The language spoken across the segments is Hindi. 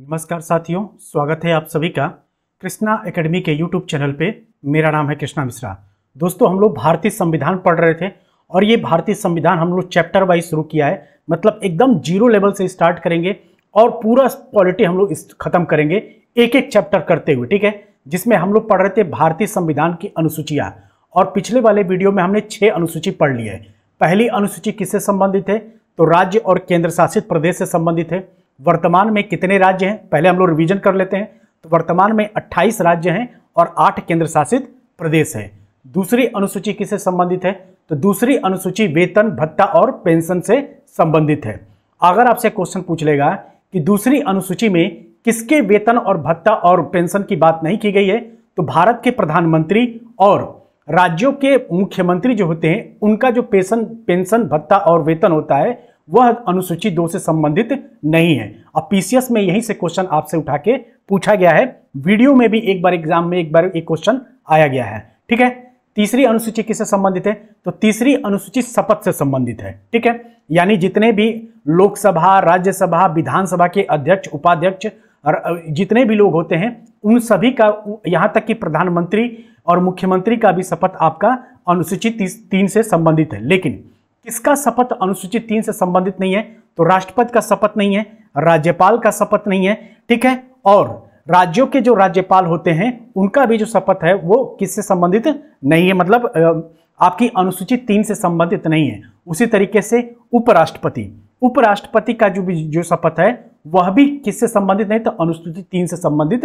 नमस्कार साथियों स्वागत है आप सभी का कृष्णा एकेडमी के यूट्यूब चैनल पे मेरा नाम है कृष्णा मिश्रा दोस्तों हम लोग भारतीय संविधान पढ़ रहे थे और ये भारतीय संविधान हम लोग चैप्टर वाइज शुरू किया है मतलब एकदम जीरो लेवल से स्टार्ट करेंगे और पूरा पॉलिटी हम लोग खत्म करेंगे एक एक चैप्टर करते हुए ठीक है जिसमें हम लोग पढ़ रहे थे भारतीय संविधान की अनुसूचियाँ और पिछले वाले वीडियो में हमने छः अनुसूची पढ़ ली है पहली अनुसूची किससे संबंधित है तो राज्य और केंद्र शासित प्रदेश से संबंधित है वर्तमान में कितने राज्य हैं पहले हम लोग रिवीजन कर लेते हैं तो वर्तमान में 28 राज्य हैं और 8 केंद्र शासित प्रदेश हैं दूसरी अनुसूची किससे संबंधित है तो दूसरी अनुसूची वेतन भत्ता और पेंशन से संबंधित है अगर आपसे क्वेश्चन पूछ लेगा कि दूसरी अनुसूची में किसके वेतन और भत्ता और पेंशन की बात नहीं की गई है तो भारत के प्रधानमंत्री और राज्यों के मुख्यमंत्री जो होते हैं उनका जो पेंशन पेंशन भत्ता और वेतन होता है वह अनुसूची दो से संबंधित नहीं है अब पीसीएस में यही से क्वेश्चन आपसे उठा के पूछा गया है वीडियो में भी एक बार एग्जाम में एक बार एक क्वेश्चन आया गया है ठीक है तीसरी अनुसूची किससे संबंधित है तो तीसरी अनुसूची शपथ से संबंधित है ठीक है यानी जितने भी लोकसभा राज्यसभा विधानसभा के अध्यक्ष उपाध्यक्ष और जितने भी लोग होते हैं उन सभी का यहाँ तक कि प्रधानमंत्री और मुख्यमंत्री का भी शपथ आपका अनुसूची तीन से संबंधित है लेकिन किसका शपथ अनुसूचित तीन से संबंधित नहीं है तो राष्ट्रपति का शपथ नहीं है राज्यपाल का शपथ नहीं है ठीक है और राज्यों के जो राज्यपाल होते हैं उनका भी जो शपथ है वो किससे संबंधित नहीं है मतलब आपकी अनुसूचित तीन से संबंधित नहीं है उसी तरीके से उपराष्ट्रपति उपराष्ट्रपति का जो भी जो शपथ है वह भी किससे संबंधित नहीं तो अनुसूचित तीन से संबंधित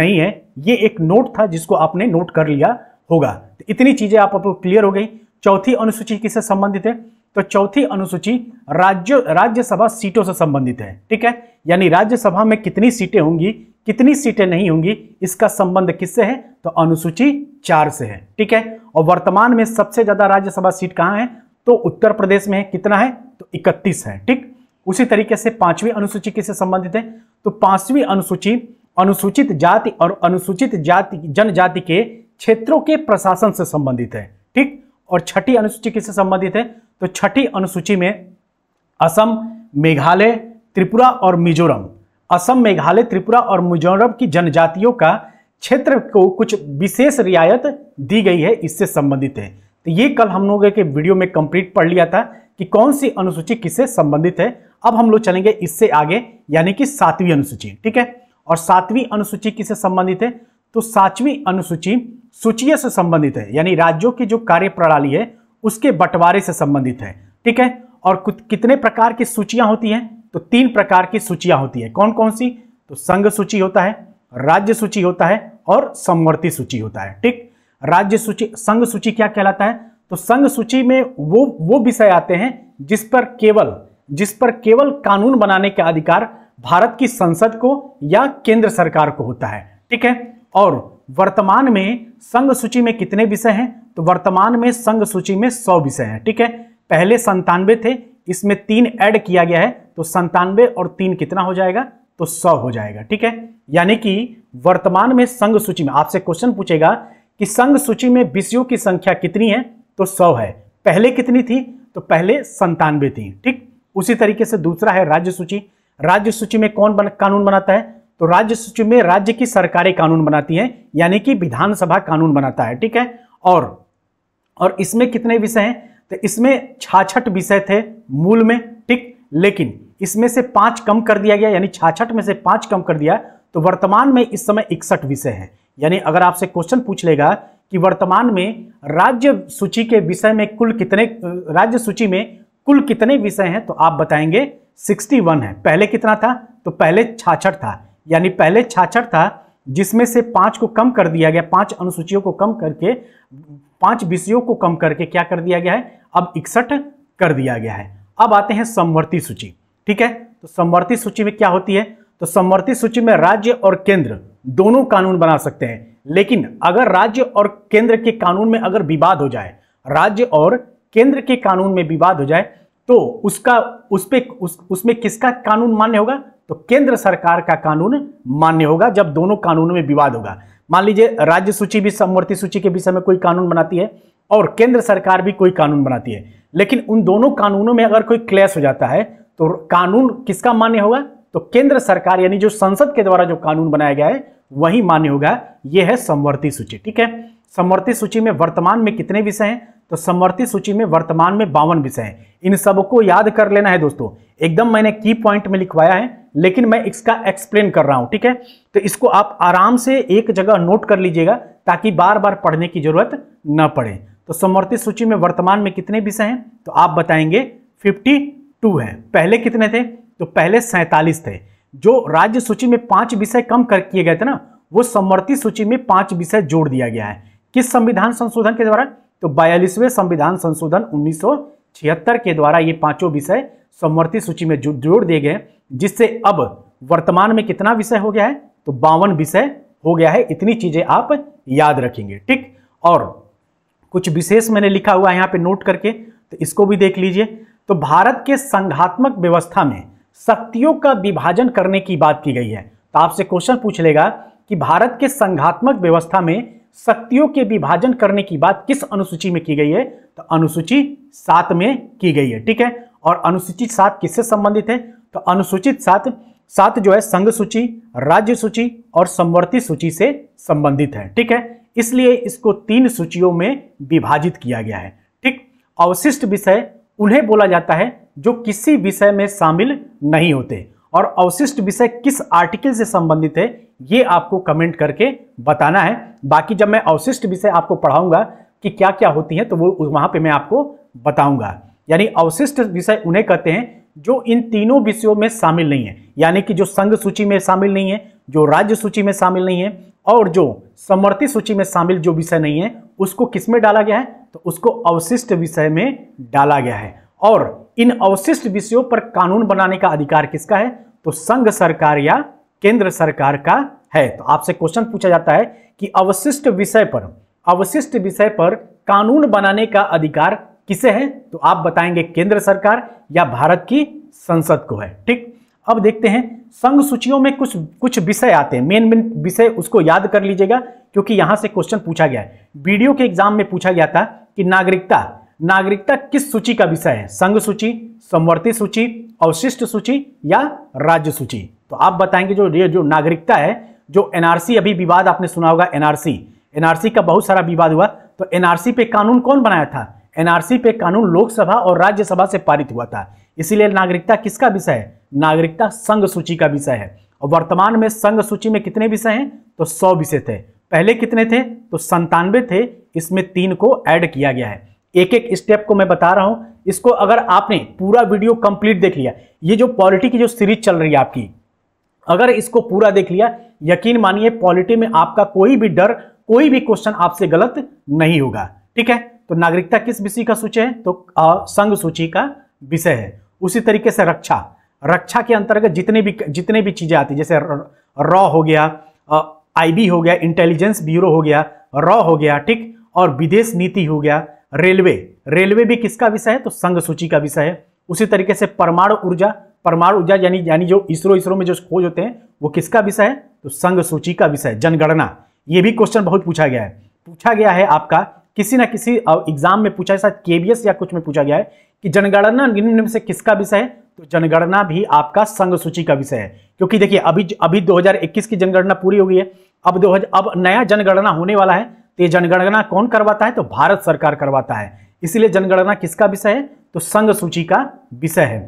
नहीं है ये एक नोट था जिसको आपने नोट कर लिया होगा तो इतनी चीजें आप आपको क्लियर हो गई चौथी अनुसूची किससे संबंधित है तो चौथी अनुसूची राज्य राज्यसभा सीटों से संबंधित है ठीक है यानी राज्यसभा में कितनी सीटें होंगी कितनी सीटें नहीं होंगी इसका संबंध किससे है तो अनुसूची चार से है ठीक है और वर्तमान में सबसे ज्यादा राज्यसभा सीट कहाँ है तो उत्तर प्रदेश में है कितना है तो इकतीस है ठीक उसी तरीके से पांचवी अनुसूची किससे संबंधित है तो पांचवी अनुसूची अनुसूचित जाति और अनुसूचित जाति जनजाति के क्षेत्रों के प्रशासन से संबंधित है ठीक और छठी अनुसूची किससे संबंधित है तो छठी अनुसूची में असम मेघालय त्रिपुरा और मिजोरम असम मेघालय त्रिपुरा और मिजोरम की जनजातियों का क्षेत्र को कुछ विशेष रियायत दी गई है इससे संबंधित है तो ये कल हम लोगों के वीडियो में कंप्लीट पढ़ लिया था कि कौन सी अनुसूची किससे संबंधित है अब हम लोग चलेंगे इससे आगे यानी कि सातवीं अनुसूची ठीक है और सातवीं अनुसूची किससे संबंधित है तो सातवीं अनुसूची सूचियों से संबंधित है यानी राज्यों की जो कार्य प्रणाली है उसके बंटवारे से संबंधित है ठीक है और कितने प्रकार की सूचियां होती हैं तो तीन प्रकार की सूचियां होती है कौन कौन सी तो संघ सूची होता है राज्य सूची होता है और समवर्ती सूची होता है ठीक राज्य सूची संघ सूची क्या कहलाता है तो संघ सूची में वो वो विषय आते हैं जिस पर केवल जिस पर केवल कानून बनाने का अधिकार भारत की संसद को या केंद्र सरकार को होता है ठीक है और वर्तमान में संघ सूची में कितने विषय हैं तो वर्तमान में संघ सूची में सौ विषय हैं ठीक है पहले संतानवे थे इसमें तीन ऐड किया गया है तो संतानवे और तीन कितना हो जाएगा तो सौ हो जाएगा ठीक है यानी कि वर्तमान में संघ सूची में आपसे क्वेश्चन पूछेगा कि संघ सूची में विषयों की संख्या कितनी है तो सौ है पहले कितनी थी तो पहले संतानवे थी ठीक उसी तरीके से दूसरा है राज्य सूची राज्य सूची में कौन बन, कानून बनाता है तो राज्य सूची में राज्य की सरकारें कानून बनाती हैं यानी कि विधानसभा कानून बनाता है ठीक है और और इसमें कितने विषय हैं तो इसमें छाछठ विषय थे मूल में ठीक लेकिन इसमें से पांच कम कर दिया गया यानी छाछठ में से पांच कम कर दिया तो वर्तमान में इस समय इकसठ विषय हैं यानी अगर आपसे क्वेश्चन पूछ लेगा कि वर्तमान में राज्य सूची के विषय में कुल कितने राज्य सूची में कुल कितने विषय हैं तो आप बताएंगे 61 है पहले कितना था तो पहले छाछठ था यानी पहले छाछठ था जिसमें से पांच को कम कर दिया गया पांच अनुसूचियों को कम करके पांच विषयों को कम करके क्या कर दिया गया है अब इकसठ कर दिया गया है अब आते हैं समवर्ती सूची ठीक है तो समवर्ती सूची में क्या होती है तो समवर्ती सूची में राज्य और केंद्र दोनों कानून बना सकते हैं लेकिन अगर राज्य और केंद्र के कानून में अगर विवाद हो जाए राज्य और केंद्र के कानून में विवाद हो जाए तो उसका उस पर उस, उसमें किसका कानून मान्य होगा तो केंद्र सरकार का कानून मान्य होगा जब दोनों कानूनों में विवाद होगा मान लीजिए राज्य सूची भी समवर्ती सूची के विषय में कोई कानून बनाती है और केंद्र सरकार भी कोई कानून बनाती है लेकिन उन दोनों कानूनों में अगर कोई क्लैश हो जाता है तो कानून किसका मान्य होगा तो केंद्र सरकार यानी जो संसद के द्वारा जो कानून बनाया गया है वही मान्य होगा यह है समवर्ती सूची ठीक है समवर्ती सूची में वर्तमान में कितने विषय हैं तो समवर्ती सूची में वर्तमान में बावन विषय हैं इन सबको याद कर लेना है दोस्तों एकदम मैंने की पॉइंट में लिखवाया है लेकिन मैं इसका एक्सप्लेन कर रहा हूं ठीक है तो इसको आप आराम से एक जगह नोट कर लीजिएगा ताकि बार बार पढ़ने की जरूरत न पड़े तो समवर्ती सूची में वर्तमान में कितने विषय हैं तो आप बताएंगे टू है पहले कितने थे तो पहले सैंतालीस थे जो राज्य सूची में पांच विषय कम कर किए गए थे ना वो समवर्ती सूची में पांच विषय जोड़ दिया गया है किस संविधान संशोधन के द्वारा तो बयालीसवें संविधान संशोधन उन्नीस के द्वारा ये पांचों विषय समवर्ती सूची में जोड़ दिए गए जिससे अब वर्तमान में कितना विषय हो गया है तो बावन विषय हो गया है इतनी चीजें आप याद रखेंगे ठीक और कुछ विशेष मैंने लिखा हुआ है यहाँ पे नोट करके तो इसको भी देख लीजिए तो भारत के संघात्मक व्यवस्था में शक्तियों का विभाजन करने की बात की गई है तो आपसे क्वेश्चन पूछ लेगा कि भारत के संघात्मक व्यवस्था में शक्तियों के विभाजन करने की बात किस अनुसूची में की गई है तो अनुसूची सात में की गई है ठीक है और अनुसूचित सात किससे संबंधित है तो अनुसूचित सात सात जो है संघ सूची राज्य सूची और संवर्ती सूची से संबंधित है ठीक है इसलिए इसको तीन सूचियों में विभाजित किया गया है ठीक अवशिष्ट विषय उन्हें बोला जाता है जो किसी विषय में शामिल नहीं होते और अवशिष्ट विषय किस आर्टिकल से संबंधित है ये आपको कमेंट करके बताना है बाकी जब मैं अवशिष्ट विषय आपको पढ़ाऊंगा कि क्या क्या होती है तो वो वहां पे मैं आपको बताऊंगा यानी अवशिष्ट विषय उन्हें कहते हैं जो इन तीनों विषयों में शामिल नहीं है यानी कि जो संघ सूची में शामिल नहीं है जो राज्य सूची में शामिल नहीं है और जो समर्थित सूची में शामिल जो विषय नहीं है उसको किस में डाला गया है तो उसको अवशिष्ट विषय में डाला गया है और इन अवशिष्ट विषयों पर कानून बनाने का अधिकार किसका है तो संघ सरकार या केंद्र सरकार का है तो आपसे क्वेश्चन पूछा जाता है कि अवशिष्ट विषय पर अवशिष्ट विषय पर कानून बनाने का अधिकार किसे है तो आप बताएंगे केंद्र सरकार या भारत की संसद को है ठीक अब देखते हैं संघ सूचियों में कुछ कुछ विषय आते हैं मेन मेन विषय उसको याद कर लीजिएगा क्योंकि यहां से क्वेश्चन पूछा गया है वीडियो के एग्जाम में पूछा गया था कि नागरिकता नागरिकता किस सूची का विषय है संघ सूची समवर्ती सूची अवशिष्ट सूची या राज्य सूची तो आप बताएंगे जो ये जो नागरिकता है जो एनआरसी अभी विवाद आपने सुना होगा एनआरसी एनआरसी का बहुत सारा विवाद हुआ तो एनआरसी पे कानून कौन बनाया था एनआरसी पे कानून लोकसभा और राज्यसभा से पारित हुआ था इसीलिए नागरिकता किसका विषय है नागरिकता संघ सूची का विषय है और वर्तमान में संघ सूची में कितने विषय हैं तो सौ विषय थे पहले कितने थे तो संतानवे थे इसमें तीन को ऐड किया गया है एक एक स्टेप को मैं बता रहा हूं इसको अगर आपने पूरा वीडियो कंप्लीट देख लिया ये जो पॉलिटी की जो सीरीज चल रही है आपकी अगर इसको पूरा देख लिया यकीन मानिए पॉलिटी में आपका कोई भी डर कोई भी क्वेश्चन आपसे गलत नहीं होगा ठीक है तो नागरिकता किस विषय का सूची है तो संघ सूची का विषय है उसी तरीके से रक्षा रक्षा के अंतर्गत जितने भी जितने भी चीज़ें आती जैसे रॉ हो गया आईबी हो गया इंटेलिजेंस ब्यूरो हो गया रॉ हो गया ठीक और विदेश नीति हो गया रेलवे रेलवे भी किसका विषय है तो संघ सूची का विषय है उसी तरीके से परमाणु ऊर्जा परमाणु ऊर्जा यानी यानी जो इसरो इसरो में जो खोज होते हैं वो किसका विषय है तो संघ सूची का विषय जनगणना ये भी क्वेश्चन बहुत पूछा गया है पूछा गया है आपका किसी ना किसी एग्जाम में पूछा शायद केबीएस या कुछ में पूछा गया है कि जनगणना निम्न से किसका विषय है तो जनगणना भी आपका संघ सूची का विषय है क्योंकि देखिए अभी अभी 2021 की जनगणना पूरी हो गई है अब दो अब नया जनगणना होने वाला है तो ये जनगणना कौन करवाता है तो भारत सरकार करवाता है इसीलिए जनगणना किसका विषय है तो संघ सूची का विषय है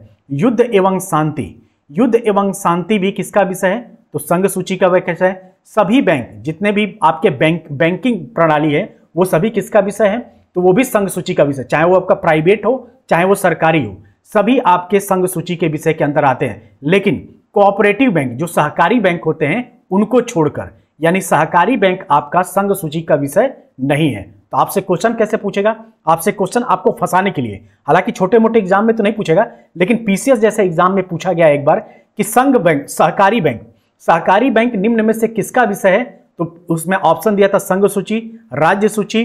युद्ध एवं शांति युद्ध एवं शांति भी किसका विषय है तो संघ सूची का विषय है सभी बैंक जितने भी आपके बैंक बैंकिंग प्रणाली है वो सभी किसका विषय है तो वो भी संघ सूची का विषय चाहे वो आपका प्राइवेट हो चाहे वो सरकारी हो सभी आपके संघ सूची के विषय के अंदर आते हैं लेकिन कोऑपरेटिव बैंक जो सहकारी बैंक होते हैं उनको छोड़कर यानी सहकारी बैंक आपका संघ सूची का विषय नहीं है तो आपसे क्वेश्चन कैसे पूछेगा आपसे क्वेश्चन आपको फंसाने के लिए हालांकि छोटे मोटे एग्जाम में तो नहीं पूछेगा लेकिन पीसीएस जैसे एग्जाम में पूछा गया एक बार कि संघ बैंक सहकारी बैंक सहकारी बैंक निम्न में से किसका विषय है तो उसमें ऑप्शन दिया था संघ सूची राज्य सूची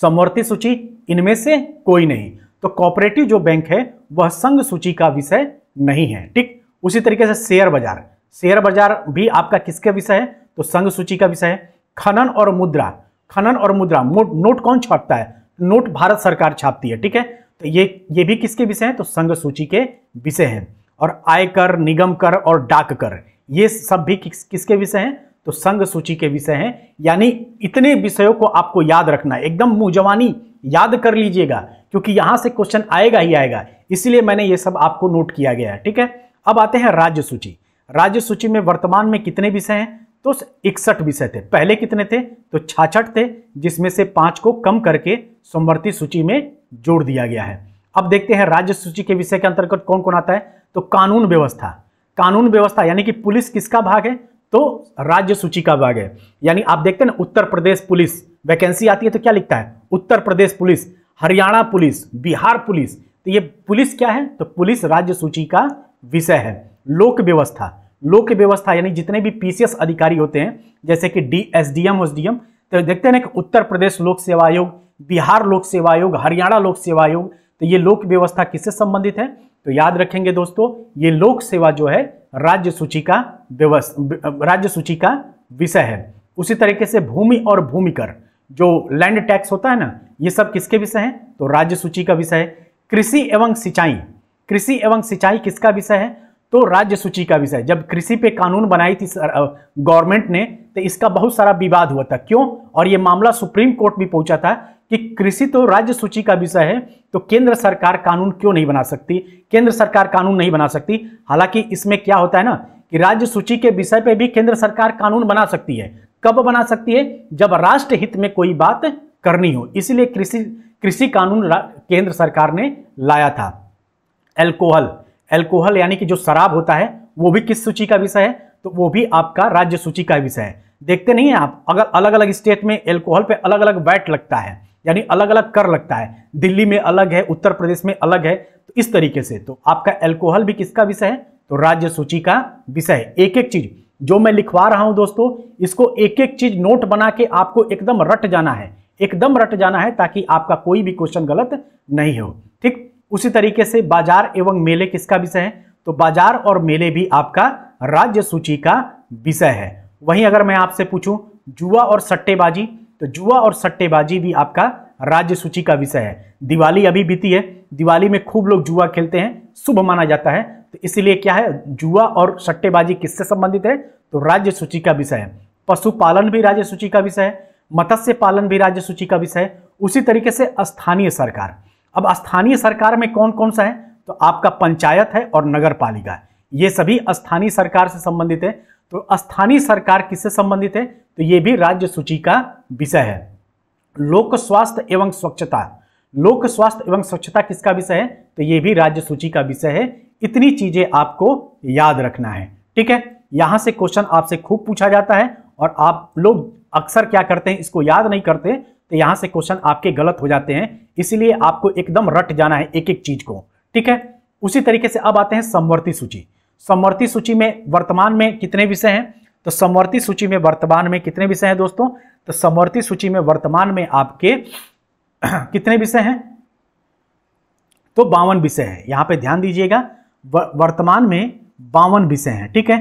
समवर्ती सूची इनमें से कोई नहीं तो कॉपरेटिव जो बैंक है वह संघ सूची का विषय नहीं है ठीक उसी तरीके से शेयर बाजार शेयर बाजार भी आपका किसके विषय है तो संघ सूची का विषय है खनन और मुद्रा खनन और मुद्रा नोट कौन छापता है नोट भारत सरकार छापती है ठीक है तो ये ये भी किसके विषय है तो संघ सूची के विषय है और आयकर निगम कर और डाक कर ये सब भी किस, किसके विषय हैं तो संघ सूची के विषय हैं यानी इतने विषयों को आपको याद रखना है एकदम मुंह याद कर लीजिएगा क्योंकि यहां से क्वेश्चन आएगा ही आएगा इसलिए मैंने ये सब आपको नोट किया गया है ठीक है अब आते हैं राज्य सूची राज्य सूची में वर्तमान में कितने विषय हैं तो इकसठ विषय थे पहले कितने थे तो छाछठ थे जिसमें से पांच को कम करके सोमवर्ती सूची में जोड़ दिया गया है अब देखते हैं राज्य सूची के विषय के अंतर्गत कौन कौन आता है तो कानून व्यवस्था कानून व्यवस्था यानी कि पुलिस किसका भाग है तो राज्य सूची का भाग है यानी आप देखते हैं ना उत्तर प्रदेश पुलिस वैकेंसी आती है तो क्या लिखता है Uttar Pradesh police Haryana police Bihar police तो ये पुलिस क्या है तो पुलिस राज्य सूची का विषय है लोक व्यवस्था लोक व्यवस्था यानी जितने भी पीसीएस अधिकारी होते हैं जैसे कि D S D M S D M तो देखते हैं ना कि उत्तर प्रदेश लोक सेवा आयोग बिहार लोक सेवा आयोग हरियाणा लोक सेवा आयोग तो ये लोक व्यवस्था किससे संबंधित है तो याद रखेंगे दोस्तों ये लोक सेवा जो है राज्य सूची का व्यवस्था राज्य सूची का विषय है उसी तरीके से भूमि और भूमिकर जो लैंड टैक्स होता है ना ये सब किसके विषय हैं तो राज्य सूची का विषय है कृषि एवं सिंचाई कृषि एवं सिंचाई किसका विषय है तो राज्य सूची का विषय जब कृषि पे कानून बनाई थी गवर्नमेंट ने तो इसका बहुत सारा विवाद हुआ था क्यों और ये मामला सुप्रीम कोर्ट भी पहुंचा था कि कृषि तो राज्य सूची का विषय है तो केंद्र सरकार कानून क्यों नहीं बना सकती केंद्र सरकार कानून नहीं बना सकती हालांकि इसमें क्या होता है ना कि राज्य सूची के विषय पर भी केंद्र सरकार कानून बना सकती है कब बना सकती है जब राष्ट्र हित में कोई बात करनी हो इसलिए कृषि कृषि कानून केंद्र सरकार ने लाया था एल्कोहल एल्कोहल यानी कि जो शराब होता है वो भी किस सूची का विषय है तो वो भी आपका राज्य सूची का विषय है देखते नहीं है आप अगर अलग अलग स्टेट में एल्कोहल पे अलग अलग वैट लगता है यानी अलग अलग कर लगता है दिल्ली में अलग है उत्तर प्रदेश में अलग है तो इस तरीके से तो आपका एल्कोहल भी किसका विषय है तो राज्य सूची का विषय है एक एक चीज जो मैं लिखवा रहा हूं दोस्तों इसको एक एक चीज नोट बना के आपको एकदम रट जाना है एकदम रट जाना है ताकि आपका कोई भी क्वेश्चन गलत नहीं हो ठीक उसी तरीके से बाजार एवं मेले किसका विषय है तो बाजार और मेले भी आपका राज्य सूची का विषय है वहीं अगर मैं आपसे पूछूं जुआ और सट्टेबाजी तो जुआ और सट्टेबाजी भी आपका राज्य सूची का विषय है दिवाली अभी बीती है दिवाली में खूब लोग जुआ खेलते हैं शुभ माना जाता है तो इसीलिए क्या है जुआ और सट्टेबाजी किससे संबंधित है तो राज्य सूची का विषय है पशुपालन भी राज्य सूची का विषय है मत्स्य पालन भी राज्य सूची का विषय है उसी तरीके से स्थानीय सरकार अब स्थानीय सरकार में कौन कौन सा है तो आपका पंचायत है और नगर पालिका है ये सभी स्थानीय सरकार से संबंधित है तो स्थानीय सरकार किससे संबंधित है तो ये भी राज्य सूची का विषय है लोक स्वास्थ्य एवं स्वच्छता लोक स्वास्थ्य एवं स्वच्छता किसका विषय है तो ये भी राज्य सूची का विषय है इतनी चीजें आपको याद रखना है ठीक है यहां से क्वेश्चन आपसे खूब पूछा जाता है और आप लोग अक्सर क्या करते हैं इसको याद नहीं करते तो यहां से क्वेश्चन आपके गलत हो जाते हैं इसीलिए आपको एकदम रट जाना है एक एक चीज को ठीक है उसी तरीके से अब आते हैं समवर्ती सूची समवर्ती सूची में वर्तमान में कितने विषय हैं तो समवर्ती सूची में वर्तमान में कितने विषय हैं दोस्तों तो समवर्ती सूची में वर्तमान में आपके कितने विषय हैं तो बावन विषय है यहां पे ध्यान दीजिएगा वर्तमान में बावन विषय हैं ठीक है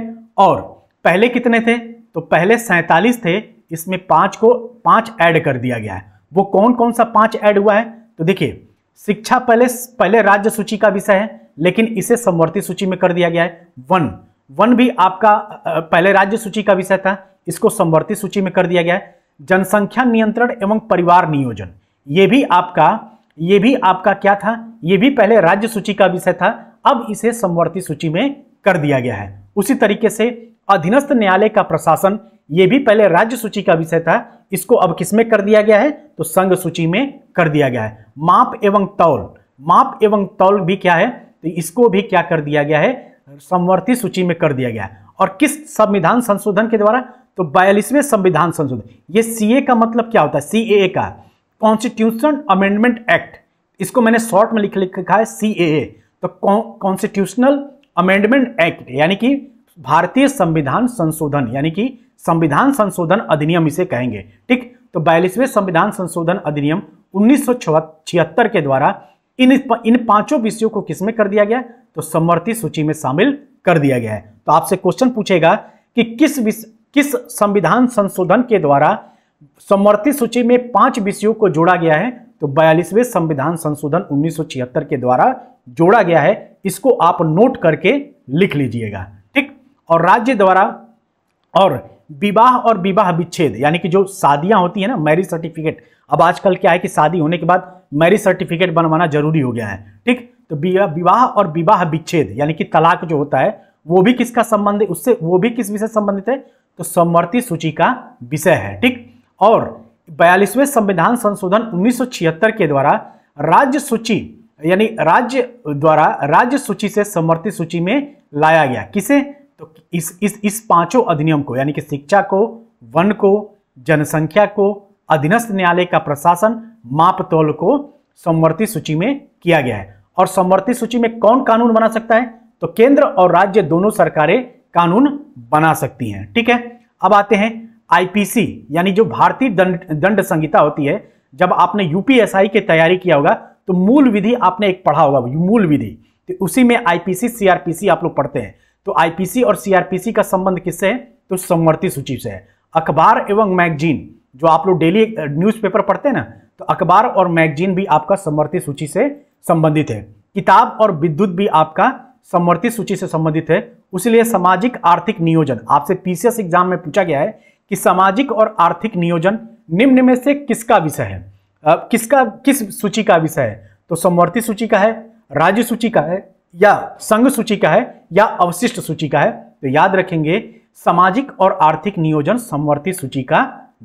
और पहले कितने थे तो पहले सैंतालीस थे इसमें पांच को पांच ऐड कर दिया गया है वो कौन कौन सा पांच ऐड हुआ है तो देखिए शिक्षा पहले पहले राज्य सूची का विषय है लेकिन इसे समवर्ती सूची में कर दिया गया है वन वन भी आपका पहले राज्य सूची का विषय था इसको समवर्ती सूची में कर दिया गया है जनसंख्या नियंत्रण एवं परिवार नियोजन ये भी आपका ये भी आपका क्या था ये भी पहले राज्य सूची का विषय था अब इसे समवर्ती सूची में कर दिया गया है उसी तरीके से अधीनस्थ न्यायालय का प्रशासन ये भी पहले राज्य सूची का विषय था इसको अब किसमें कर दिया गया है तो संघ सूची में कर दिया गया है माप एवं तौल माप एवं तौल भी क्या है तो इसको भी क्या कर दिया गया है समवर्ती सूची में कर दिया गया है और किस संविधान संशोधन के द्वारा तो बयालीसवें संविधान संशोधन ये सीए का मतलब क्या होता है सीएए का कॉन्स्टिट्यूशन अमेंडमेंट एक्ट इसको मैंने शॉर्ट में लिख लिखा है सीएए तो कॉन्स्टिट्यूशनल अमेंडमेंट एक्ट यानी कि भारतीय संविधान संशोधन यानी कि संविधान संशोधन अधिनियम इसे कहेंगे ठीक तो बयालीसवें संविधान संशोधन अधिनियम उन्नीस के द्वारा इन इन पांचों विषयों को किसमें कर दिया गया तो समवर्ती सूची में शामिल कर दिया गया है तो आपसे क्वेश्चन पूछेगा कि किस किस संविधान संशोधन के द्वारा समवर्ती सूची में पांच विषयों को जोड़ा गया है तो बयालीसवें संविधान संशोधन 1976 के द्वारा जोड़ा गया है इसको आप नोट करके लिख लीजिएगा और राज्य द्वारा और विवाह और विवाह विच्छेद यानी कि जो शादियां होती है ना मैरिज सर्टिफिकेट अब आजकल क्या है कि शादी होने के बाद मैरिज सर्टिफिकेट बनवाना जरूरी हो गया है ठीक तो विवाह और विवाह विच्छेद यानी कि तलाक जो होता है वो भी किसका संबंध उससे वो भी किस विषय संबंधित है तो समवर्ती सूची का विषय है ठीक और बयालीसवें संविधान संशोधन उन्नीस के द्वारा राज्य सूची यानी राज्य द्वारा राज्य सूची से समवर्ती सूची में लाया गया किसे तो इस इस इस पांचों अधिनियम को यानी कि शिक्षा को वन को जनसंख्या को अधीनस्थ न्यायालय का प्रशासन मापतौल को समवर्ती सूची में किया गया है और समवर्ती सूची में कौन कानून बना सकता है तो केंद्र और राज्य दोनों सरकारें कानून बना सकती हैं ठीक है अब आते हैं आईपीसी यानी जो भारतीय दंड दंड संहिता होती है जब आपने यूपीएसआई की तैयारी किया होगा तो मूल विधि आपने एक पढ़ा होगा मूल विधि तो उसी में आईपीसी सीआरपीसी आप लोग पढ़ते हैं तो आईपीसी और सीआरपीसी का संबंध किससे है तो समवर्ती सूची से है अखबार एवं मैगजीन जो आप लोग डेली न्यूज़पेपर पढ़ते हैं ना तो अखबार और मैगजीन भी आपका समवर्ती सूची से संबंधित है किताब और विद्युत भी आपका समवर्ती सूची से संबंधित है उसलिए सामाजिक आर्थिक नियोजन आपसे पीसीएस एग्जाम में पूछा गया है कि सामाजिक और आर्थिक नियोजन निम्न में से किसका विषय है किसका किस सूची का विषय है तो समवर्ती सूची का है राज्य सूची का है या संघ सूची का है या अवशिष्ट सूची का है तो याद रखेंगे सामाजिक और आर्थिक नियोजन समवर्ती सूची का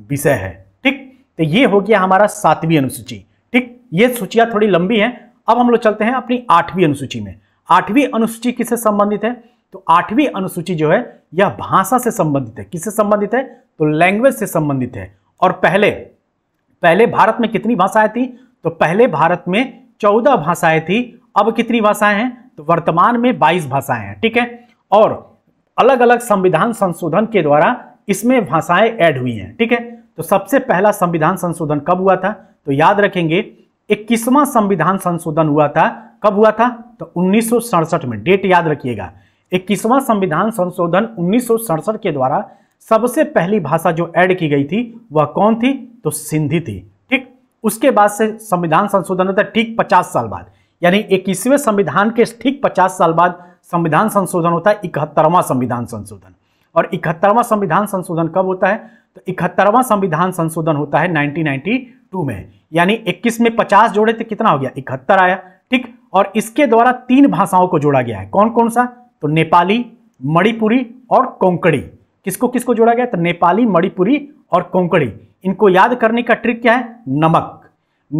विषय है ठीक तो ये हो गया हमारा सातवीं अनुसूची ठीक ये सूचियां थोड़ी लंबी हैं अब हम लोग चलते हैं अपनी आठवीं अनुसूची में आठवीं अनुसूची किससे संबंधित है तो आठवीं अनुसूची जो है यह भाषा से संबंधित है किससे संबंधित है तो लैंग्वेज से संबंधित है और पहले पहले भारत में कितनी भाषाएं थी तो पहले भारत में चौदह भाषाएं थी अब कितनी भाषाएं हैं तो वर्तमान में 22 भाषाएं हैं ठीक है और अलग अलग संविधान संशोधन के द्वारा इसमें भाषाएं ऐड हुई हैं ठीक है तो सबसे पहला संविधान संशोधन कब हुआ था तो याद रखेंगे इक्कीसवा संविधान संशोधन हुआ था कब हुआ था तो उन्नीस में डेट याद रखिएगा इक्कीसवा संविधान संशोधन उन्नीस के द्वारा सबसे पहली भाषा जो ऐड की गई थी वह कौन थी तो सिंधी थी ठीक उसके बाद से संविधान संशोधन होता है ठीक पचास साल बाद यानी इक्कीसवें संविधान के ठीक पचास साल बाद संविधान संशोधन होता है इकहत्तरवां संविधान संशोधन और इकहत्तरवां संविधान संशोधन कब होता है तो इकहत्तरवां संविधान संशोधन होता है 1992 में यानी 21 में 50 जोड़े तो कितना हो गया इकहत्तर आया ठीक और इसके द्वारा तीन भाषाओं को जोड़ा गया है कौन कौन सा तो नेपाली मणिपुरी और कोंकड़ी किसको किसको जोड़ा गया तो नेपाली मणिपुरी और कोंकड़ी इनको याद करने का ट्रिक क्या है नमक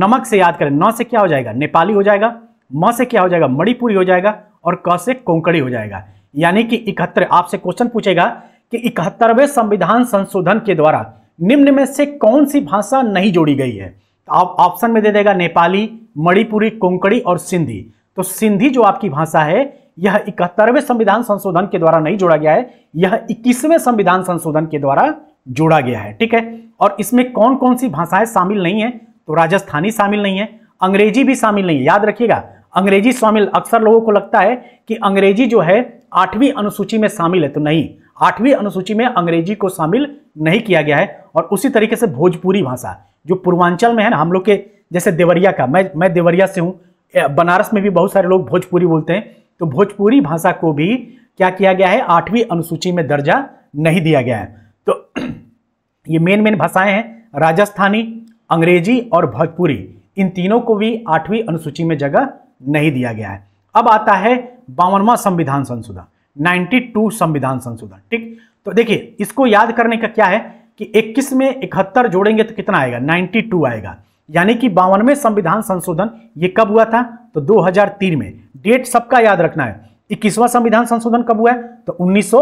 नमक से याद करें नौ से क्या हो जाएगा नेपाली हो जाएगा म से क्या हो जाएगा मणिपुरी हो जाएगा और क से कोंकणी हो जाएगा यानी कि इकहत्तर आपसे क्वेश्चन पूछेगा कि इकहत्तरवें संविधान संशोधन के द्वारा निम्न में से कौन सी भाषा नहीं जोड़ी गई है तो आप ऑप्शन में दे देगा नेपाली मणिपुरी कोंकणी और सिंधी तो सिंधी जो आपकी भाषा है यह इकहत्तरवें संविधान संशोधन के द्वारा नहीं जोड़ा गया है यह इक्कीसवें संविधान संशोधन के द्वारा जोड़ा गया है ठीक है और इसमें कौन कौन सी भाषाएं शामिल नहीं है तो राजस्थानी शामिल नहीं है अंग्रेजी भी शामिल नहीं है याद रखिएगा अंग्रेजी शामिल अक्सर लोगों को लगता है कि अंग्रेजी जो है आठवीं अनुसूची में शामिल है तो नहीं आठवीं अनुसूची में अंग्रेजी को शामिल नहीं किया गया है और उसी तरीके से भोजपुरी भाषा जो पूर्वांचल में है ना हम लोग के जैसे देवरिया का मैं मैं देवरिया से हूँ बनारस में भी बहुत सारे लोग भोजपुरी बोलते हैं तो भोजपुरी भाषा को भी क्या किया गया है आठवीं अनुसूची में दर्जा नहीं दिया गया है तो ये मेन मेन भाषाएं हैं राजस्थानी अंग्रेजी और भोजपुरी इन तीनों को भी आठवीं अनुसूची में जगह नहीं दिया गया है अब आता है बावनवा संविधान संशोधन 92 संविधान संशोधन ठीक तो देखिए इसको याद करने का क्या है कि 21 में इकहत्तर जोड़ेंगे तो कितना आएगा 92 आएगा यानी कि बावनवे संविधान संशोधन ये कब हुआ था तो 2003 में डेट सबका याद रखना है इक्कीसवां संविधान संशोधन कब हुआ है तो उन्नीस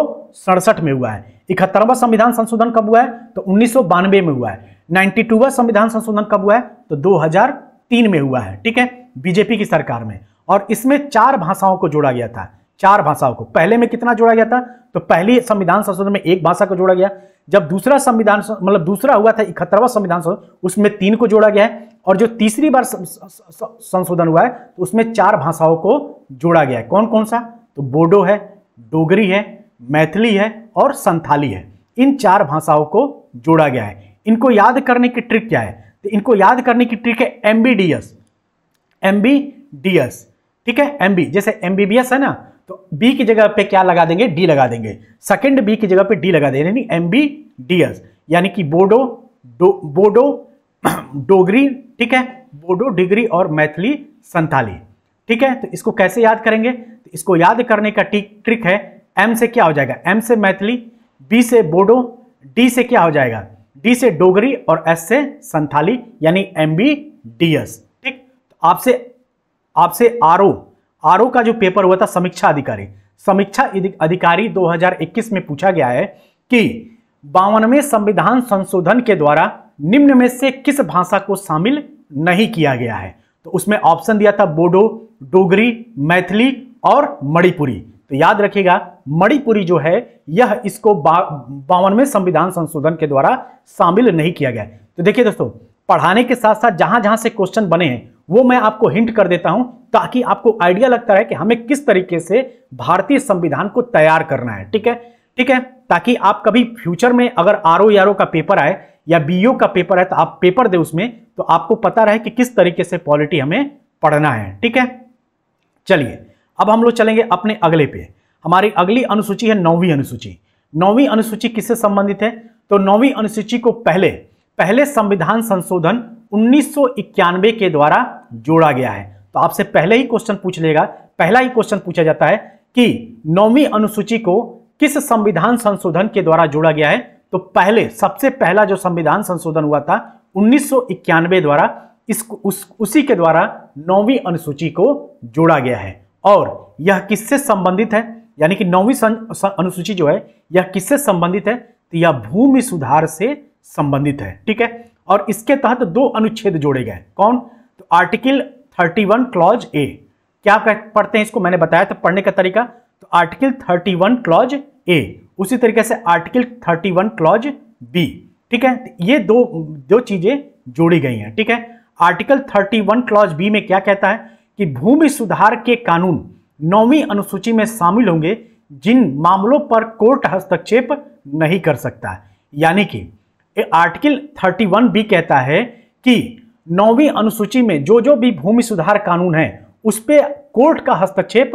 में हुआ है इकहत्तरवा संविधान संशोधन कब हुआ है तो उन्नीस में हुआ है नाइन्टी संविधान संशोधन कब हुआ है तो दो में हुआ है ठीक है बीजेपी की सरकार में और इसमें चार भाषाओं को जोड़ा गया था चार भाषाओं को पहले में कितना जोड़ा गया था तो पहली संविधान संशोधन में एक भाषा को जोड़ा गया जब दूसरा संविधान मतलब दूसरा हुआ था इकहत्तरवा संविधान संशोधन उसमें तीन को जोड़ा गया है और जो तीसरी बार संशोधन हुआ है तो उसमें चार भाषाओं को जोड़ा गया है कौन कौन सा तो बोडो है डोगरी है मैथिली है और संथाली है इन चार भाषाओं को जोड़ा गया है इनको याद करने की ट्रिक क्या है तो इनको याद करने की ट्रिक है MBDS M B D S ठीक है एम बी जैसे एम बी बी एस है ना तो बी की जगह पे क्या लगा देंगे डी लगा देंगे सेकेंड बी की जगह पे डी लगा देंगे यानी एम बी डी एस यानी कि बोडो डो बोडो डोगरी ठीक है बोडो डिग्री और मैथिली संथाली ठीक है तो इसको कैसे याद करेंगे तो इसको याद करने का ट्रिक है एम से क्या हो जाएगा एम से मैथिली बी से बोडो डी से क्या हो जाएगा डी से डोगरी और एस से संथाली यानी एम बी डी एस आपसे आपसे आर ओ आर का जो पेपर हुआ था समीक्षा अधिकारी समीक्षा अधिकारी 2021 में पूछा गया है कि बावनवे संविधान संशोधन के द्वारा निम्न में से किस भाषा को शामिल नहीं किया गया है तो उसमें ऑप्शन दिया था बोडो डोगरी मैथिली और मणिपुरी तो याद रखिएगा मणिपुरी जो है यह इसको बावनवे संविधान संशोधन के द्वारा शामिल नहीं किया गया तो देखिए दोस्तों पढ़ाने के साथ साथ जहां जहां से क्वेश्चन बने हैं वो मैं आपको हिंट कर देता हूं ताकि आपको आइडिया लगता है कि हमें किस तरीके से भारतीय संविधान को तैयार करना है ठीक है ठीक है ताकि आप कभी फ्यूचर में अगर आर ओ आर ओ का पेपर आए या बी ओ e का पेपर है तो आप पेपर दे उसमें तो आपको पता रहे कि किस तरीके से पॉलिटी हमें पढ़ना है ठीक है चलिए अब हम लोग चलेंगे अपने अगले पे हमारी अगली अनुसूची है नौवीं अनुसूची नौवीं अनुसूची किससे संबंधित है तो नौवीं अनुसूची को पहले पहले संविधान संशोधन 1991 के द्वारा जोड़ा गया है तो आपसे पहले ही क्वेश्चन पूछ लेगा पहला ही क्वेश्चन पूछा जाता है कि नौवीं अनुसूची को किस संविधान संशोधन के द्वारा जोड़ा गया है तो पहले सबसे पहला जो संविधान संशोधन हुआ था उन्नीस द्वारा इस उस, उसी के द्वारा नौवीं अनुसूची को जोड़ा गया है और यह किससे संबंधित है यानी कि नौवीं अनुसूची जो है यह किससे संबंधित है तो यह भूमि सुधार से संबंधित है ठीक है और इसके तहत दो अनुच्छेद जोड़े गए कौन तो आर्टिकल 31 क्लॉज ए क्या पढ़ते हैं इसको मैंने बताया था पढ़ने का तरीका तो आर्टिकल 31 क्लॉज ए उसी तरीके से आर्टिकल 31 क्लॉज बी ठीक है तो ये दो दो चीजें जोड़ी गई हैं ठीक है आर्टिकल 31 क्लॉज बी में क्या कहता है कि भूमि सुधार के कानून नौवीं अनुसूची में शामिल होंगे जिन मामलों पर कोर्ट हस्तक्षेप नहीं कर सकता यानी कि आर्टिकल 31 बी कहता है कि नौवीं अनुसूची में जो जो भी भूमि सुधार कानून है उस पर कोर्ट का हस्तक्षेप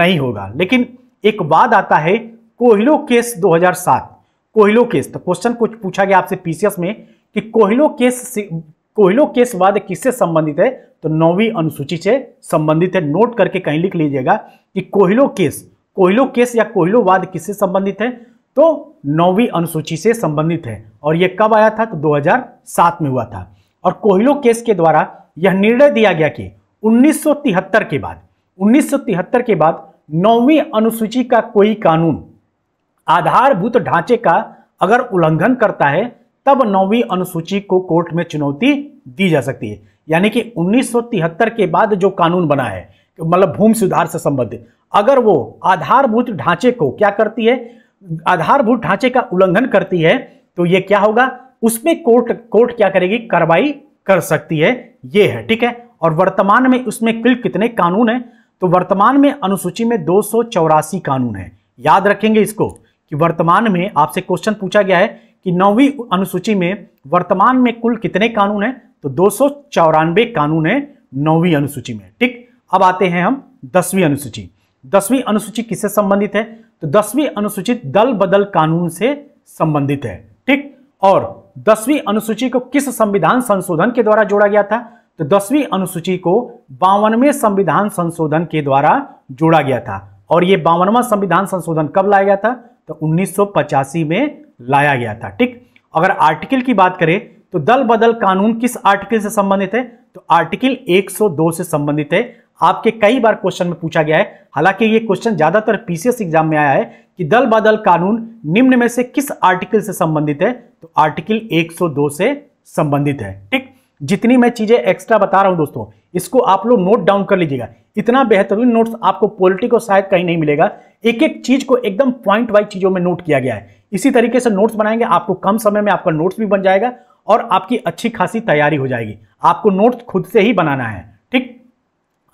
नहीं होगा लेकिन एक बात आता है कोहिलो केस 2007 कोहिलो केस तो क्वेश्चन कुछ पूछा गया आपसे पीसीएस में कि कोहिलो केस कोहिलो केस वाद किससे संबंधित है तो नौवीं अनुसूची से संबंधित है नोट करके कहीं लिख लीजिएगा कि कोहिलो केस कोहिलो केस या कोहिलो वाद किससे संबंधित है तो नौवीं अनुसूची से संबंधित है और यह कब आया था तो 2007 में हुआ था और कोहिलो केस के द्वारा यह निर्णय दिया गया कि उन्नीस के बाद उन्नीस के बाद नौवीं अनुसूची का कोई कानून आधारभूत ढांचे का अगर उल्लंघन करता है तब नौवीं अनुसूची को कोर्ट में चुनौती दी जा सकती है यानी कि उन्नीस के बाद जो कानून बना है मतलब भूमि सुधार से संबंधित अगर वो आधारभूत ढांचे को क्या करती है आधारभूत ढांचे का उल्लंघन करती है तो यह क्या होगा उसमें कोर्ट कोर्ट क्या करेगी कार्रवाई कर सकती है ये है ठीक है और वर्तमान में उसमें कुल कितने कानून है तो वर्तमान में अनुसूची में दो कानून है याद रखेंगे इसको कि वर्तमान में आपसे क्वेश्चन पूछा गया है कि नौवीं अनुसूची में वर्तमान में कुल कितने कानून है तो दो कानून है नौवीं अनुसूची में ठीक अब आते हैं हम दसवीं अनुसूची दसवीं अनुसूची किससे संबंधित है तो दसवीं अनुसूचित दल बदल कानून से संबंधित है ठीक और दसवीं अनुसूची को किस संविधान संशोधन के द्वारा जोड़ा गया था तो दसवीं अनुसूची को बावनवे संविधान संशोधन के द्वारा जोड़ा गया था और यह बावनवा संविधान संशोधन कब लाया गया था तो उन्नीस में लाया गया था ठीक अगर आर्टिकल की बात करें तो दल बदल कानून किस आर्टिकल से संबंधित है तो आर्टिकल 102 से संबंधित है आपके कई बार क्वेश्चन में पूछा गया है हालांकि ये क्वेश्चन ज्यादातर पीसीएस एग्जाम में आया है कि दल बदल कानून निम्न में से किस आर्टिकल से संबंधित है तो आर्टिकल 102 से संबंधित है ठीक जितनी मैं चीजें एक्स्ट्रा बता रहा हूं दोस्तों इसको आप लोग नोट डाउन कर लीजिएगा इतना बेहतरीन नोट आपको पोलिटिक को शायद कहीं नहीं मिलेगा एक एक चीज को एकदम पॉइंट वाइज चीजों में नोट किया गया है इसी तरीके से नोट्स बनाएंगे आपको कम समय में आपका नोट्स भी बन जाएगा और आपकी अच्छी खासी तैयारी हो जाएगी आपको नोट्स खुद से ही बनाना है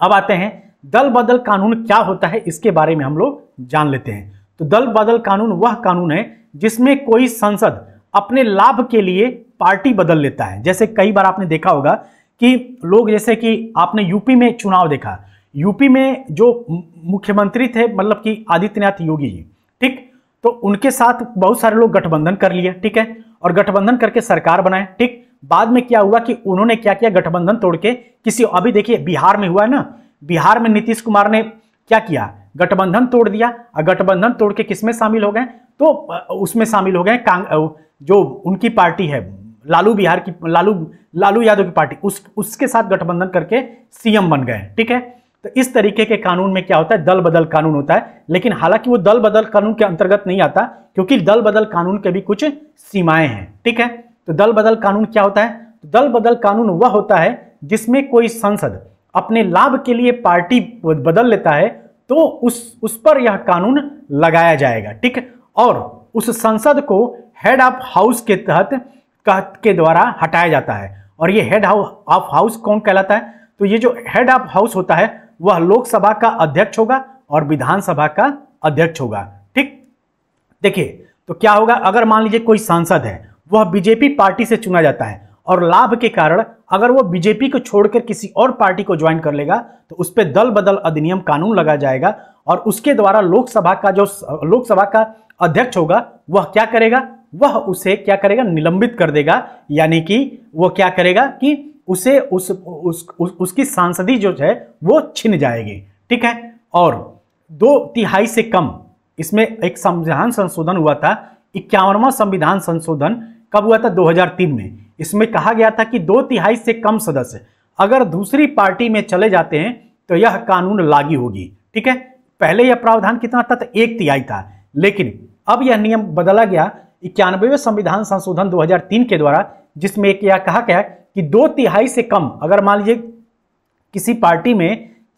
अब आते हैं दल बदल कानून क्या होता है इसके बारे में हम लोग जान लेते हैं तो दल बदल कानून वह कानून है जिसमें कोई संसद अपने लाभ के लिए पार्टी बदल लेता है जैसे कई बार आपने देखा होगा कि लोग जैसे कि आपने यूपी में चुनाव देखा यूपी में जो मुख्यमंत्री थे मतलब कि आदित्यनाथ योगी जी ठीक तो उनके साथ बहुत सारे लोग गठबंधन कर लिए ठीक है और गठबंधन करके सरकार बनाए ठीक बाद में क्या हुआ कि उन्होंने क्या किया गठबंधन तोड़ के किसी अभी देखिए बिहार में हुआ है ना बिहार में नीतीश कुमार ने क्या किया गठबंधन तोड़ दिया और गठबंधन तोड़ के किसमें शामिल हो गए तो उसमें शामिल हो गए जो उनकी पार्टी है लालू बिहार की लालू लालू यादव की पार्टी उस उसके साथ गठबंधन करके सीएम बन गए ठीक है तो इस तरीके के कानून में क्या होता है दल बदल कानून होता है लेकिन हालांकि वो दल बदल कानून के अंतर्गत नहीं आता क्योंकि दल बदल कानून के भी कुछ सीमाएं हैं ठीक है तो दल बदल कानून क्या होता है तो दल बदल कानून वह होता है जिसमें कोई सांसद अपने लाभ के लिए पार्टी बदल लेता है तो उस उस पर यह कानून लगाया जाएगा ठीक और उस संसद को हेड ऑफ हाउस के तहत के द्वारा हटाया जाता है और ये हेड ऑफ हाउस कौन कहलाता है तो ये जो हेड ऑफ हाउस होता है वह लोकसभा का अध्यक्ष होगा और विधानसभा का अध्यक्ष होगा ठीक देखिए तो क्या होगा अगर मान लीजिए कोई सांसद है वह बीजेपी पार्टी से चुना जाता है और लाभ के कारण अगर वह बीजेपी को छोड़कर किसी और पार्टी को ज्वाइन कर लेगा तो उस पर दल बदल अधिनियम कानून लगा जाएगा और उसके द्वारा लोकसभा का जो लोकसभा का अध्यक्ष होगा वह क्या करेगा वह उसे क्या करेगा निलंबित कर देगा यानी कि वह क्या करेगा कि उसे उस, उस, उस उसकी सांसदी जो है वो छिन जाएगी ठीक है और दो तिहाई से कम इसमें एक संविधान संशोधन हुआ था इक्यावनवा संविधान संशोधन कब हुआ था 2003 में इसमें कहा गया था कि दो तिहाई से कम सदस्य अगर दूसरी पार्टी में चले जाते हैं तो यह कानून लागू होगी ठीक है पहले यह प्रावधान कितना था तो एक तिहाई था लेकिन अब यह नियम बदला गया इक्यानवे संविधान संशोधन 2003 के द्वारा जिसमें एक यह कहा गया कि दो तिहाई से कम अगर मान लीजिए किसी पार्टी में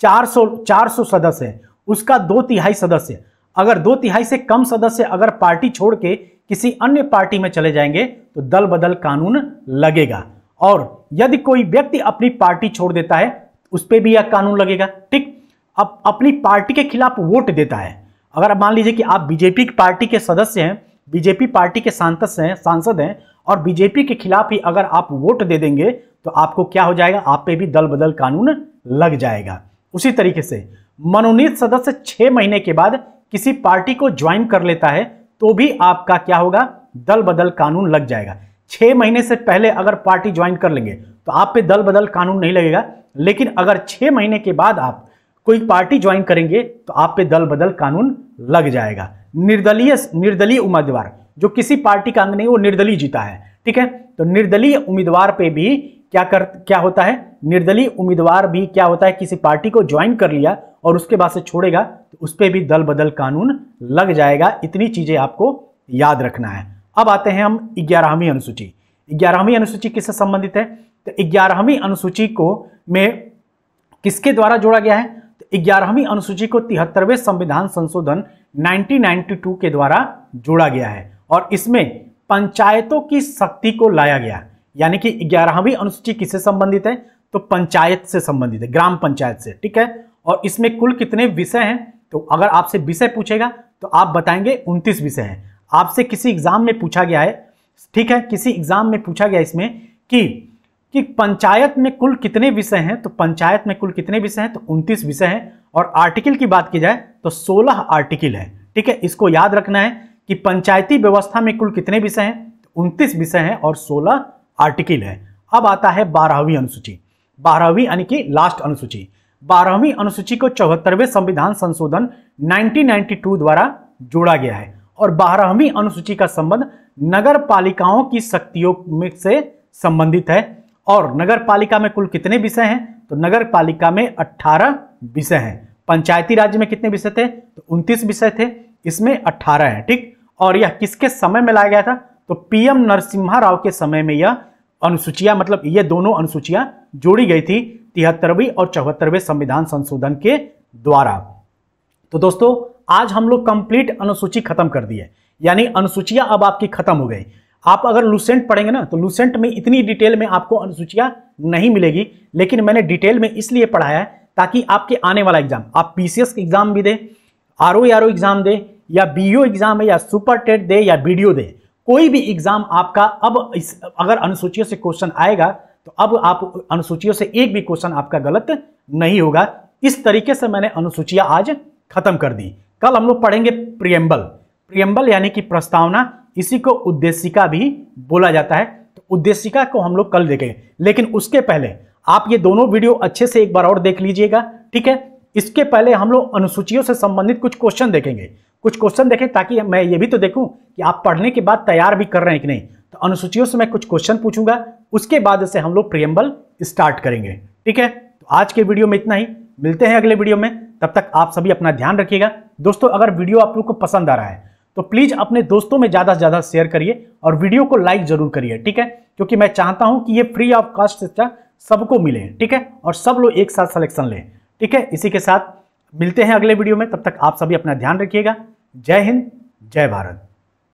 400 400 सदस्य है उसका दो तिहाई सदस्य अगर दो तिहाई से कम सदस्य अगर पार्टी छोड़ के किसी अन्य पार्टी में चले जाएंगे तो दल बदल कानून लगेगा और यदि कोई व्यक्ति अपनी पार्टी छोड़ देता है उस पर भी यह कानून लगेगा ठीक अब अपनी पार्टी के खिलाफ वोट देता है अगर आप मान लीजिए कि आप बीजेपी की पार्टी के सदस्य हैं बीजेपी पार्टी के सांसद हैं सांसद हैं और बीजेपी के खिलाफ ही अगर आप वोट दे देंगे तो आपको क्या हो जाएगा आप पे भी दल बदल कानून लग जाएगा उसी तरीके से मनोनीत सदस्य छः महीने के बाद किसी पार्टी को ज्वाइन कर लेता है तो भी आपका क्या होगा दल बदल कानून लग जाएगा छह महीने से पहले अगर पार्टी ज्वाइन कर लेंगे तो आप पे दल बदल कानून नहीं लगेगा लेकिन अगर छह महीने के बाद आप कोई पार्टी ज्वाइन करेंगे तो आप पे दल बदल कानून लग जाएगा निर्दलीय निर्दलीय उम्मीदवार जो किसी पार्टी का अंग नहीं वो निर्दलीय जीता है ठीक है तो निर्दलीय उम्मीदवार पे भी क्या कर क्या होता है निर्दलीय उम्मीदवार भी क्या होता है किसी पार्टी को ज्वाइन कर लिया और उसके बाद से छोड़ेगा उस पर भी दल बदल कानून लग जाएगा इतनी चीज़ें आपको याद रखना है अब आते हैं हम ग्यारहवीं अनुसूची ग्यारहवीं अनुसूची किससे संबंधित है तो ग्यारहवीं अनुसूची को में किसके द्वारा जोड़ा गया है तो ग्यारहवीं अनुसूची को तिहत्तरवें संविधान संशोधन 1992 के द्वारा जोड़ा गया है और इसमें पंचायतों की शक्ति को लाया गया यानी कि ग्यारहवीं अनुसूची किससे संबंधित है तो पंचायत से संबंधित है ग्राम पंचायत से ठीक है और इसमें कुल कितने विषय हैं तो अगर आपसे विषय पूछेगा तो आप बताएंगे उनतीस विषय हैं आपसे किसी एग्जाम में पूछा गया है ठीक है किसी एग्जाम में पूछा गया इसमें कि कि पंचायत में कुल कितने विषय हैं तो पंचायत में कुल कितने विषय हैं तो उनतीस विषय हैं और आर्टिकल की बात की जाए तो सोलह आर्टिकल है ठीक है इसको याद रखना है कि पंचायती व्यवस्था में कुल कितने विषय हैं तो उनतीस विषय हैं और सोलह आर्टिकल है अब आता है बारहवीं अनुसूची बारहवीं यानी कि लास्ट अनुसूची बारहवीं अनुसूची को चौहत्तरवें संविधान संशोधन 1992 द्वारा जोड़ा गया है और बारहवीं अनुसूची का संबंध नगर पालिकाओं की शक्तियों में से संबंधित है और नगर पालिका में कुल कितने विषय हैं तो नगर पालिका में 18 विषय हैं पंचायती राज्य में कितने विषय थे तो उनतीस विषय थे इसमें 18 हैं ठीक और यह किसके समय में लाया गया था तो पीएम नरसिम्हा राव के समय में यह अनुसूचियां मतलब ये दोनों अनुसूचियां जोड़ी गई थी तिहत्तरवीं और चौहत्तरवें संविधान संशोधन के द्वारा तो दोस्तों आज हम लोग कंप्लीट अनुसूची खत्म कर दी है यानी अनुसूचियां अब आपकी खत्म हो गई आप अगर लूसेंट पढ़ेंगे ना तो लूसेंट में इतनी डिटेल में आपको अनुसूचियां नहीं मिलेगी लेकिन मैंने डिटेल में इसलिए पढ़ाया है ताकि आपके आने वाला एग्जाम आप पीसीएस एग्जाम भी दे आर ओ एग्जाम दे या बीओ एग्जाम है या सुपर टेट दे या बीडीओ दे कोई भी एग्जाम आपका अब इस अगर अनुसूचियों से क्वेश्चन आएगा तो अब आप अनुसूचियों से एक भी क्वेश्चन आपका गलत नहीं होगा इस तरीके से मैंने अनुसूचियां आज खत्म कर दी कल हम लोग पढ़ेंगे प्रियम्बल प्रियम्बल यानी कि प्रस्तावना इसी को उद्देशिका भी बोला जाता है तो उद्देशिका को हम लोग कल देखेंगे लेकिन उसके पहले आप ये दोनों वीडियो अच्छे से एक बार और देख लीजिएगा ठीक है इसके पहले हम लोग अनुसूचियों से संबंधित कुछ क्वेश्चन देखेंगे कुछ क्वेश्चन देखें ताकि मैं ये भी तो देखूं कि आप पढ़ने के बाद तैयार भी कर रहे हैं कि नहीं तो अनुसूचियों से मैं कुछ क्वेश्चन पूछूंगा उसके बाद से हम लोग प्रियम्बल स्टार्ट करेंगे ठीक है तो आज के वीडियो में इतना ही मिलते हैं अगले वीडियो में तब तक आप सभी अपना ध्यान रखिएगा दोस्तों अगर वीडियो आप लोग को पसंद आ रहा है तो प्लीज़ अपने दोस्तों में ज़्यादा से ज़्यादा शेयर करिए और वीडियो को लाइक ज़रूर करिए ठीक है क्योंकि मैं चाहता हूं कि ये फ्री ऑफ कॉस्ट शिक्षा सबको मिले ठीक है और सब लोग एक साथ सलेक्शन लें ठीक है इसी के साथ मिलते हैं अगले वीडियो में तब तक आप सभी अपना ध्यान रखिएगा जय हिंद जय भारत